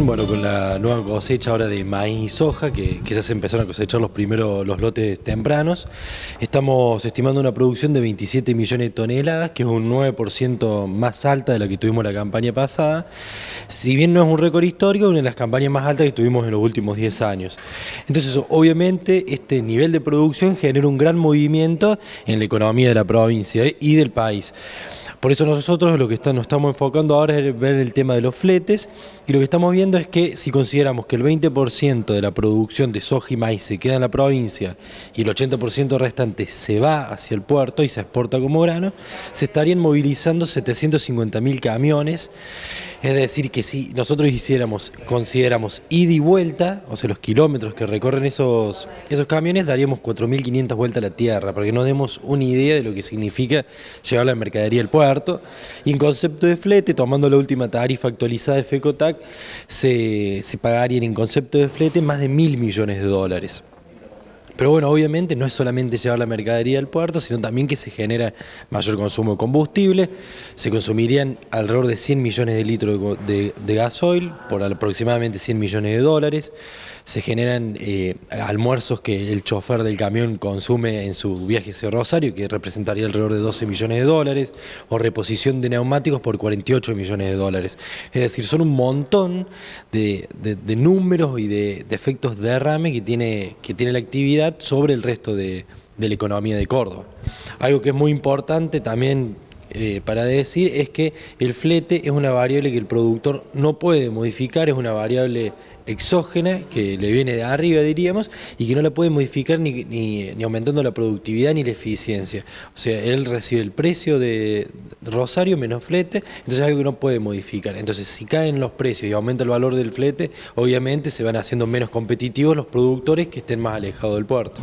Bueno, con la nueva cosecha ahora de maíz y soja, que, ya se empezaron a cosechar los primeros los lotes tempranos, estamos estimando una producción de 27 millones de toneladas, que es un 9% más alta de la que tuvimos la campaña pasada. Si bien no es un récord histórico, es una de las campañas más altas que tuvimos en los últimos 10 años. Entonces, obviamente, este nivel de producción genera un gran movimiento en la economía de la provincia y del país. Por eso nosotros lo que nos estamos enfocando ahora es ver el tema de los fletes y lo que estamos viendo es que si consideramos que el 20% de la producción de soja y maíz se queda en la provincia y el 80% restante se va hacia el puerto y se exporta como grano, se estarían movilizando 750.000 camiones. Es decir, que si nosotros hiciéramos, consideramos ida y vuelta, o sea, los kilómetros que recorren esos, esos camiones, daríamos 4.500 vueltas a la tierra, para que nos demos una idea de lo que significa llevar la mercadería al puerto y en concepto de flete, tomando la última tarifa actualizada de FECOTAC, se pagarían en concepto de flete más de mil millones de dólares. Pero bueno, obviamente no es solamente llevar la mercadería al puerto, sino también que se genera mayor consumo de combustible. Se consumirían alrededor de 100 millones de litros de, gasoil por aproximadamente 100 millones de dólares. Se generan eh, almuerzos que el chofer del camión consume en su viaje hacia Rosario, que representaría alrededor de 12 millones de dólares, o reposición de neumáticos por 48 millones de dólares. Es decir, son un montón de, números y de, de efectos derrame que tiene, que tiene la actividad sobre el resto de, la economía de Córdoba. Algo que es muy importante también eh, para decir es que el flete es una variable que el productor no puede modificar, es una variable exógena que le viene de arriba, diríamos, y que no la puede modificar ni, ni, ni aumentando la productividad ni la eficiencia. O sea, él recibe el precio de Rosario menos flete, entonces es algo que no puede modificar. Entonces, si caen los precios y aumenta el valor del flete, obviamente se van haciendo menos competitivos los productores que estén más alejados del puerto.